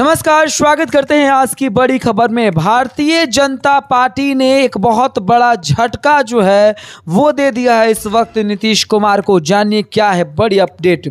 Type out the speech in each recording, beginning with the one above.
नमस्कार स्वागत करते हैं आज की बड़ी खबर में भारतीय जनता पार्टी ने एक बहुत बड़ा झटका जो है वो दे दिया है इस वक्त नीतीश कुमार को जानिए क्या है बड़ी अपडेट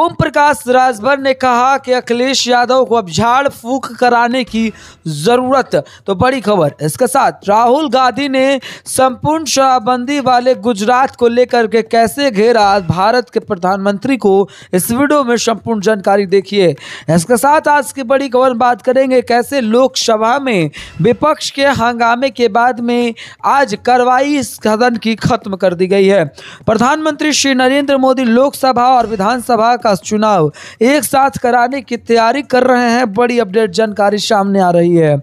ओम प्रकाश राजभर ने कहा कि अखिलेश यादव को अब झाड़ फूक कराने की ज़रूरत तो बड़ी खबर इसके साथ राहुल गांधी ने संपूर्ण शराबबंदी वाले गुजरात को लेकर के कैसे घेरा भारत के प्रधानमंत्री को इस वीडियो में संपूर्ण जानकारी देखिए इसके साथ आज की बड़ी बड़ी खबर बात करेंगे कैसे लोकसभा में विपक्ष के हंगामे के बाद में आज कार्रवाई सदन की खत्म कर दी गई है प्रधानमंत्री श्री नरेंद्र मोदी लोकसभा और विधानसभा का चुनाव एक साथ कराने की तैयारी कर रहे हैं बड़ी अपडेट जानकारी सामने आ रही है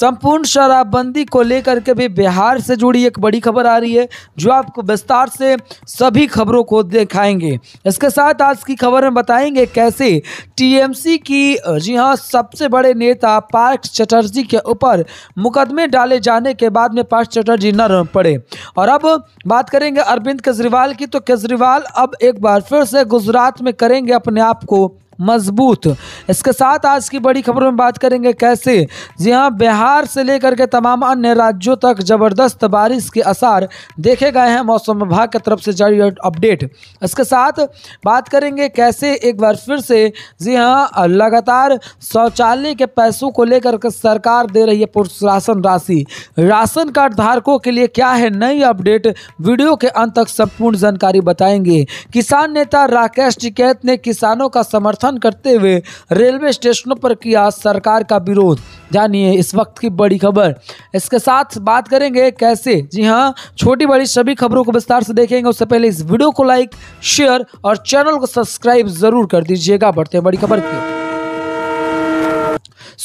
संपूर्ण शराबबंदी को लेकर के भी बिहार से जुड़ी एक बड़ी खबर आ रही है जो आपको विस्तार से सभी खबरों को दिखाएंगे इसके साथ आज की खबर में बताएंगे कैसे टीएमसी की जी हाँ सबसे बड़े नेता पार्थ चटर्जी के ऊपर मुकदमे डाले जाने के बाद में पार्थ चटर्जी नरम पड़े और अब बात करेंगे अरविंद केजरीवाल की तो केजरीवाल अब एक बार फिर से गुजरात में करेंगे अपने आप को मजबूत इसके साथ आज की बड़ी खबरों में बात करेंगे कैसे जी हाँ बिहार से लेकर के तमाम अन्य राज्यों तक ज़बरदस्त बारिश के आसार देखे गए हैं मौसम विभाग की तरफ से जारी अपडेट इसके साथ बात करेंगे कैसे एक बार फिर से जी हाँ लगातार शौचालय के पैसों को लेकर के सरकार दे रही है प्रशासन राशि राशन कार्ड धारकों के लिए क्या है नई अपडेट वीडियो के अंत तक संपूर्ण जानकारी बताएंगे किसान नेता राकेश टिकैत ने किसानों का समर्थन समर्थन करते हुए रेलवे स्टेशनों पर किया सरकार का विरोध जानिए इस वक्त की बड़ी खबर इसके साथ बात करेंगे कैसे जी हाँ छोटी बड़ी सभी खबरों को विस्तार से देखेंगे उससे पहले इस वीडियो को लाइक शेयर और चैनल को सब्सक्राइब जरूर कर दीजिएगा बढ़ते बड़ी खबर की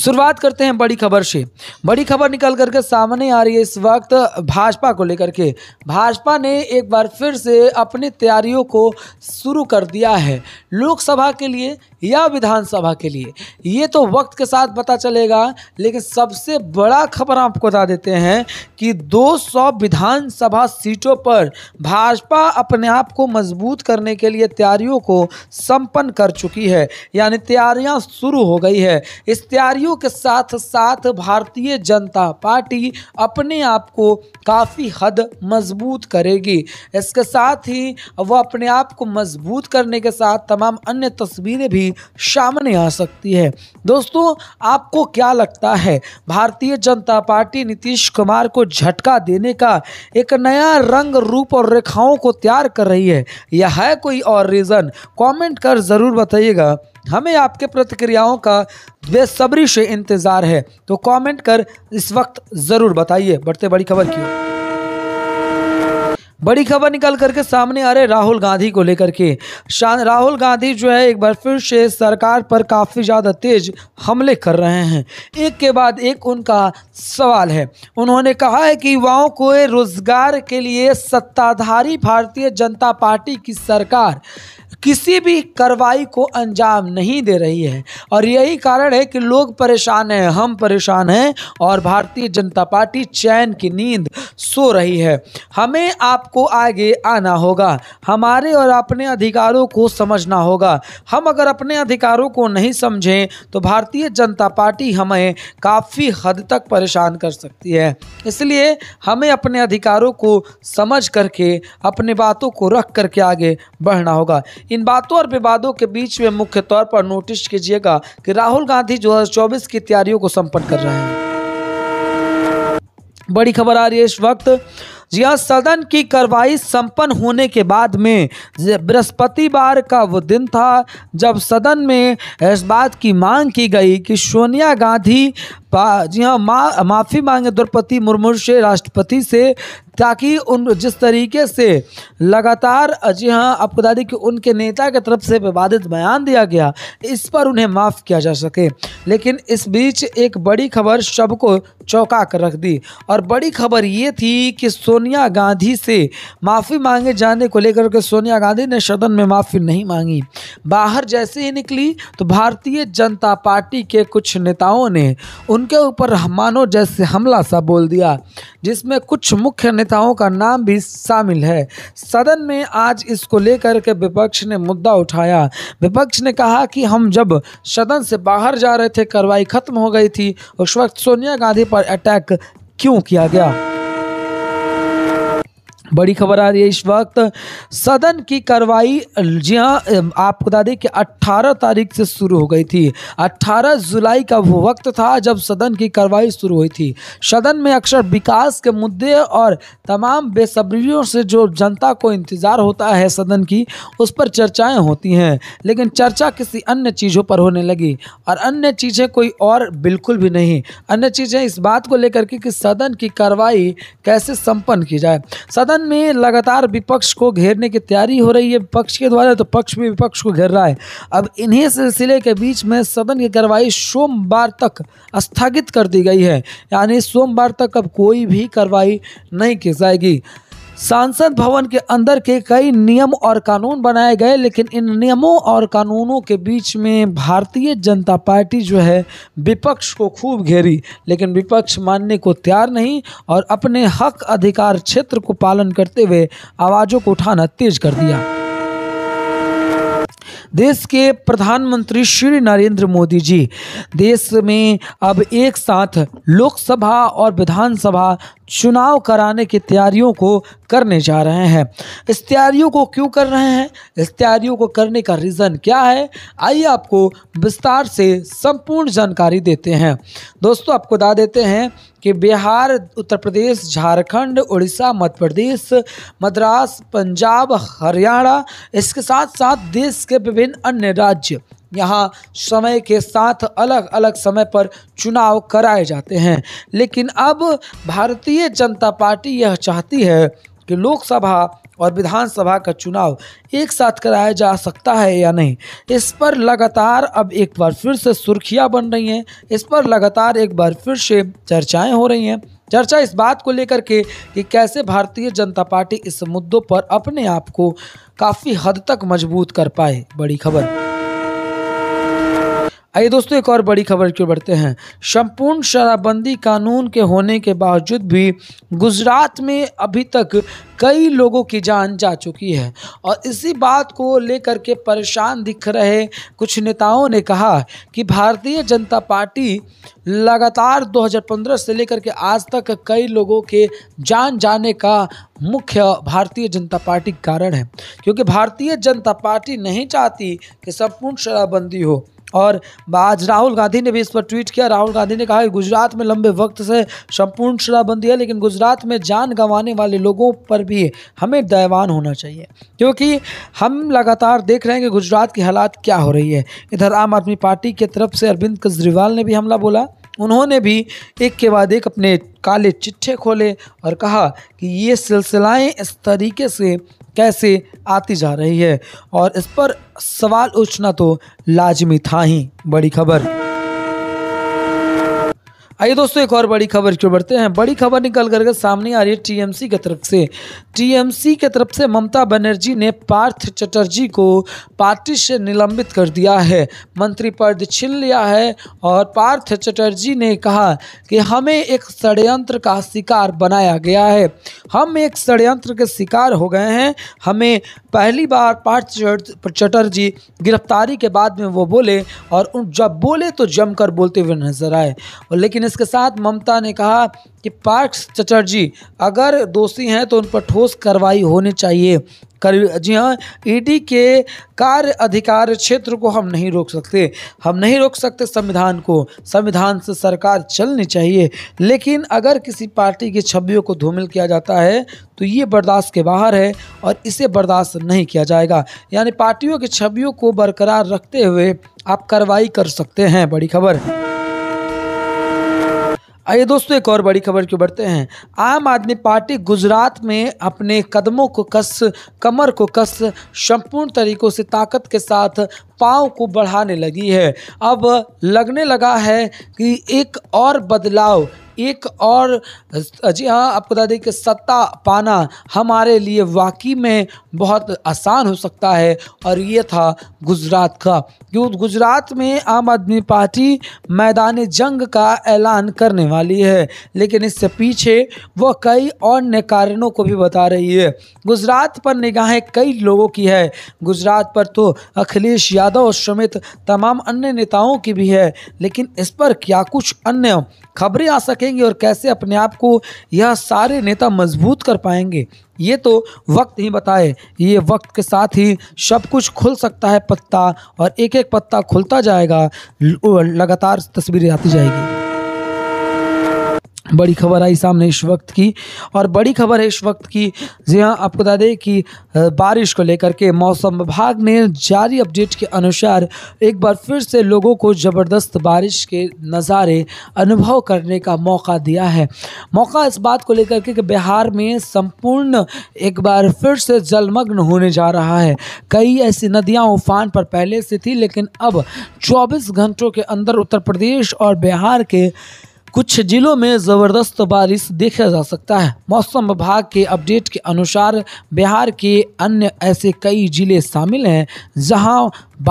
शुरुआत करते हैं बड़ी खबर से बड़ी खबर निकल करके सामने आ रही है इस वक्त भाजपा को लेकर के भाजपा ने एक बार फिर से अपनी तैयारियों को शुरू कर दिया है लोकसभा के लिए या विधानसभा के लिए ये तो वक्त के साथ पता चलेगा लेकिन सबसे बड़ा खबर आपको बता देते हैं कि 200 विधानसभा सीटों पर भाजपा अपने आप को मजबूत करने के लिए तैयारियों को संपन्न कर चुकी है यानी तैयारियां शुरू हो गई है इस तैयारियों ईसाइयों के साथ साथ भारतीय जनता पार्टी अपने आप को काफ़ी हद मजबूत करेगी इसके साथ ही वह अपने आप को मजबूत करने के साथ तमाम अन्य तस्वीरें भी सामने आ सकती है दोस्तों आपको क्या लगता है भारतीय जनता पार्टी नीतीश कुमार को झटका देने का एक नया रंग रूप और रेखाओं को तैयार कर रही है यह है कोई और रीज़न कमेंट कर ज़रूर बताइएगा हमें आपके प्रतिक्रियाओं का बेसब्री से इंतज़ार है तो कमेंट कर इस वक्त ज़रूर बताइए बढ़ते बड़ी खबर की बड़ी खबर निकल करके सामने आ रहे राहुल गांधी को लेकर के राहुल गांधी जो है एक बार फिर से सरकार पर काफ़ी ज़्यादा तेज हमले कर रहे हैं एक के बाद एक उनका सवाल है उन्होंने कहा है कि युवाओं को रोजगार के लिए सत्ताधारी भारतीय जनता पार्टी की सरकार किसी भी कार्रवाई को अंजाम नहीं दे रही है और यही कारण है कि लोग परेशान हैं हम परेशान हैं और भारतीय जनता पार्टी चैन की नींद सो रही है हमें आपको आगे आना होगा हमारे और अपने अधिकारों को समझना होगा हम अगर अपने अधिकारों को नहीं समझें तो भारतीय जनता पार्टी हमें काफ़ी हद तक परेशान कर सकती है इसलिए हमें अपने अधिकारों को समझ करके अपने बातों को रख करके आगे बढ़ना होगा इन बातों और विवादों के बीच में मुख्य तौर पर नोटिस कीजिएगा कि राहुल गांधी 2024 की तैयारियों को संपन्न कर रहे हैं बड़ी खबर आ रही है इस वक्त जी हाँ सदन की कार्रवाई संपन्न होने के बाद में बृहस्पतिवार का वो दिन था जब सदन में इस बात की मांग की गई कि सोनिया गांधी जी हाँ मा, माफ़ी मांगे द्रौपदी मुर्मू से राष्ट्रपति से ताकि उन जिस तरीके से लगातार जी हाँ आपको बता दें कि उनके नेता के तरफ से विवादित बयान दिया गया इस पर उन्हें माफ़ किया जा सके लेकिन इस बीच एक बड़ी खबर शब को चौंका कर रख दी और बड़ी खबर ये थी कि सोनिया गांधी से माफ़ी मांगे जाने को लेकर के सोनिया गांधी ने सदन में माफ़ी नहीं मांगी बाहर जैसे ही निकली तो भारतीय जनता पार्टी के कुछ नेताओं ने उनके ऊपर मानो जैसे हमला सा बोल दिया जिसमें कुछ मुख्य नेताओं का नाम भी शामिल है सदन में आज इसको लेकर के विपक्ष ने मुद्दा उठाया विपक्ष ने कहा कि हम जब सदन से बाहर जा रहे थे कार्रवाई खत्म हो गई थी उस वक्त सोनिया गांधी पर अटैक क्यों किया गया बड़ी खबर आ रही है इस वक्त सदन की कार्रवाई जी हाँ आपको बता दें कि 18 तारीख से शुरू हो गई थी 18 जुलाई का वो वक्त था जब सदन की कार्रवाई शुरू हुई थी सदन में अक्सर विकास के मुद्दे और तमाम बेसब्रियों से जो जनता को इंतज़ार होता है सदन की उस पर चर्चाएं होती हैं लेकिन चर्चा किसी अन्य चीज़ों पर होने लगी और अन्य चीज़ें कोई और बिल्कुल भी नहीं अन्य चीज़ें इस बात को लेकर के कि सदन की कार्रवाई कैसे संपन्न की जाए सदन राजस्थान में लगातार विपक्ष को घेरने की तैयारी हो रही है विपक्ष के द्वारा तो पक्ष भी विपक्ष को घेर रहा है अब इन्हीं सिलसिले के बीच में सदन की कार्रवाई सोमवार तक स्थगित कर दी गई है यानी सोमवार तक अब कोई भी कार्रवाई नहीं की जाएगी सांसद भवन के अंदर के कई नियम और कानून बनाए गए लेकिन इन नियमों और कानूनों के बीच में भारतीय जनता पार्टी जो है विपक्ष को खूब घेरी लेकिन विपक्ष मानने को तैयार नहीं और अपने हक अधिकार क्षेत्र को पालन करते हुए आवाज़ों को उठाना तेज कर दिया देश के प्रधानमंत्री श्री नरेंद्र मोदी जी देश में अब एक साथ लोकसभा और विधानसभा चुनाव कराने की तैयारियों को करने जा रहे हैं इस तैयारियों को क्यों कर रहे हैं इस तैयारियों को करने का रीज़न क्या है आइए आपको विस्तार से संपूर्ण जानकारी देते हैं दोस्तों आपको बता देते हैं कि बिहार उत्तर प्रदेश झारखंड उड़ीसा मध्य प्रदेश मद्रास पंजाब हरियाणा इसके साथ साथ देश के विभिन्न अन्य राज्य यहाँ समय के साथ अलग अलग समय पर चुनाव कराए जाते हैं लेकिन अब भारतीय जनता पार्टी यह चाहती है कि लोकसभा और विधानसभा का चुनाव एक साथ कराया जा सकता है या नहीं इस पर लगातार अब एक बार फिर से सुर्खियां बन रही हैं इस पर लगातार एक बार फिर से चर्चाएं हो रही हैं चर्चा इस बात को लेकर के कि कैसे भारतीय जनता पार्टी इस मुद्दों पर अपने आप को काफ़ी हद तक मजबूत कर पाए बड़ी खबर आइए दोस्तों एक और बड़ी खबर की ओर बढ़ते हैं संपूर्ण शराबबंदी कानून के होने के बावजूद भी गुजरात में अभी तक कई लोगों की जान जा चुकी है और इसी बात को लेकर के परेशान दिख रहे कुछ नेताओं ने कहा कि भारतीय जनता पार्टी लगातार 2015 से लेकर के आज तक कई लोगों के जान जाने का मुख्य भारतीय जनता पार्टी कारण है क्योंकि भारतीय जनता पार्टी नहीं चाहती कि संपूर्ण शराबबंदी हो और आज राहुल गांधी ने भी इस पर ट्वीट किया राहुल गांधी ने कहा कि गुजरात में लंबे वक्त से संपूर्ण शराबबंदी है लेकिन गुजरात में जान गंवाने वाले लोगों पर भी हमें दयावान होना चाहिए क्योंकि हम लगातार देख रहे हैं कि गुजरात की हालात क्या हो रही है इधर आम आदमी पार्टी की तरफ से अरविंद केजरीवाल ने भी हमला बोला उन्होंने भी एक के बाद एक अपने काले चिट्ठे खोले और कहा कि ये सिलसिलाएं इस तरीके से कैसे आती जा रही है और इस पर सवाल उठना तो लाजमी था ही बड़ी खबर आइए दोस्तों एक और बड़ी खबर की बढ़ते हैं बड़ी खबर निकल करके सामने आ रही है टीएमसी की तरफ से टीएमसी की तरफ से ममता बनर्जी ने पार्थ चटर्जी को पार्टी से निलंबित कर दिया है मंत्री पद छीन लिया है और पार्थ चटर्जी ने कहा कि हमें एक षडयंत्र का शिकार बनाया गया है हम एक षडयंत्र के शिकार हो गए हैं हमें पहली बार पार्थ चटर्जी गिरफ्तारी के बाद में वो बोले और उन जब बोले तो जमकर बोलते हुए नजर आए लेकिन इसके साथ ममता ने कहा कि पार्थ चटर्जी अगर दोषी हैं तो उन पर ठोस कार्रवाई होनी चाहिए कर जी हाँ ईडी e के कार्य अधिकार क्षेत्र को हम नहीं रोक सकते हम नहीं रोक सकते संविधान को संविधान से सरकार चलनी चाहिए लेकिन अगर किसी पार्टी की छवियों को धूमिल किया जाता है तो ये बर्दाश्त के बाहर है और इसे बर्दाश्त नहीं किया जाएगा यानी पार्टियों की छवियों को बरकरार रखते हुए आप कार्रवाई कर सकते हैं बड़ी खबर आइए दोस्तों एक और बड़ी खबर की बढ़ते हैं आम आदमी पार्टी गुजरात में अपने कदमों को कस कमर को कस संपूर्ण तरीकों से ताकत के साथ पाँव को बढ़ाने लगी है अब लगने लगा है कि एक और बदलाव एक और जी हाँ आपको बता दें कि सत्ता पाना हमारे लिए वाकई में बहुत आसान हो सकता है और ये था गुजरात का क्यों गुजरात में आम आदमी पार्टी मैदान जंग का ऐलान करने वाली है लेकिन इससे पीछे वह कई अन्य कारणों को भी बता रही है गुजरात पर निगाहें कई लोगों की है गुजरात पर तो अखिलेश यादव समेत तमाम अन्य नेताओं की भी है लेकिन इस पर क्या कुछ अन्य खबरें आ सके जीतेंगे और कैसे अपने आप को यह सारे नेता मजबूत कर पाएंगे ये तो वक्त ही बताए ये वक्त के साथ ही सब कुछ खुल सकता है पत्ता और एक एक पत्ता खुलता जाएगा लगातार तस्वीरें आती जाएगी बड़ी खबर आई सामने इस वक्त की और बड़ी खबर है इस वक्त की जी हाँ आपको बता दें कि बारिश को लेकर के मौसम विभाग ने जारी अपडेट के अनुसार एक बार फिर से लोगों को ज़बरदस्त बारिश के नज़ारे अनुभव करने का मौका दिया है मौका इस बात को लेकर के कि बिहार में संपूर्ण एक बार फिर से जलमग्न होने जा रहा है कई ऐसी नदियाँ उफान पर पहले से थी लेकिन अब चौबीस घंटों के अंदर उत्तर प्रदेश और बिहार के कुछ जिलों में ज़बरदस्त बारिश देखा जा सकता है मौसम विभाग के अपडेट के अनुसार बिहार के अन्य ऐसे कई जिले शामिल हैं जहां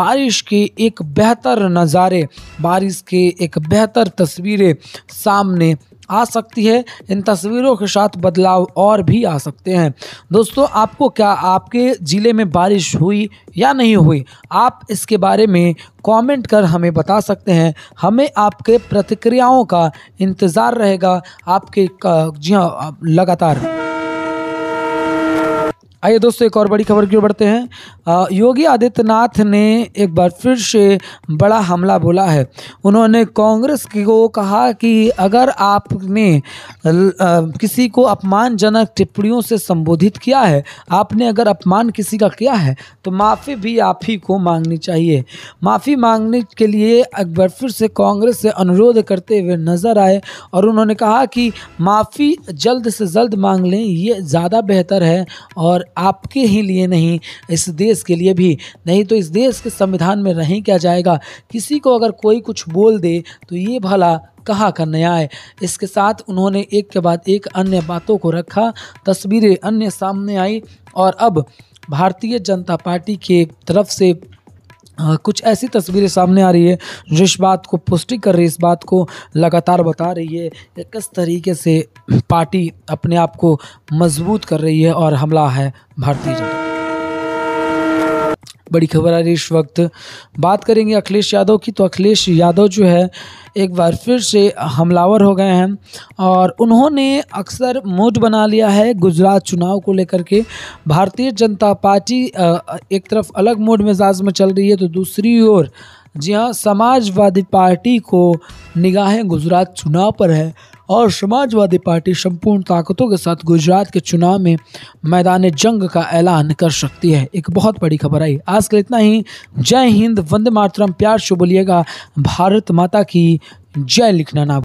बारिश के एक बेहतर नज़ारे बारिश के एक बेहतर तस्वीरें सामने आ सकती है इन तस्वीरों के साथ बदलाव और भी आ सकते हैं दोस्तों आपको क्या आपके ज़िले में बारिश हुई या नहीं हुई आप इसके बारे में कमेंट कर हमें बता सकते हैं हमें आपके प्रतिक्रियाओं का इंतज़ार रहेगा आपके जी हाँ लगातार आइए दोस्तों एक और बड़ी खबर की ओर बढ़ते हैं योगी आदित्यनाथ ने एक बार फिर से बड़ा हमला बोला है उन्होंने कांग्रेस को कहा कि अगर आपने किसी को अपमानजनक टिप्पणियों से संबोधित किया है आपने अगर अपमान किसी का किया है तो माफ़ी भी आप ही को मांगनी चाहिए माफ़ी मांगने के लिए एक बार फिर से कांग्रेस से अनुरोध करते हुए नजर आए और उन्होंने कहा कि माफ़ी जल्द से जल्द मांग लें ये ज़्यादा बेहतर है और आपके ही लिए नहीं इस देश के लिए भी नहीं तो इस देश के संविधान में रह क्या जाएगा किसी को अगर कोई कुछ बोल दे तो ये भला कहा का न्याय इसके साथ उन्होंने एक के बाद एक अन्य बातों को रखा तस्वीरें अन्य सामने आई और अब भारतीय जनता पार्टी के तरफ से हाँ, कुछ ऐसी तस्वीरें सामने आ रही है जो इस बात को पुष्टि कर रही है इस बात को लगातार बता रही है कि किस तरीके से पार्टी अपने आप को मजबूत कर रही है और हमला है भारतीय जनता बड़ी खबर आ रही इस वक्त बात करेंगे अखिलेश यादव की तो अखिलेश यादव जो है एक बार फिर से हमलावर हो गए हैं और उन्होंने अक्सर मूड बना लिया है गुजरात चुनाव को लेकर के भारतीय जनता पार्टी एक तरफ अलग मूड मिजाज में चल रही है तो दूसरी ओर जी हाँ समाजवादी पार्टी को निगाहें गुजरात चुनाव पर है और समाजवादी पार्टी संपूर्ण ताकतों के साथ गुजरात के चुनाव में मैदान जंग का ऐलान कर सकती है एक बहुत बड़ी खबर आई आज कल इतना ही जय हिंद वंदे मातरम प्यार शो बोलिएगा भारत माता की जय लिखना ना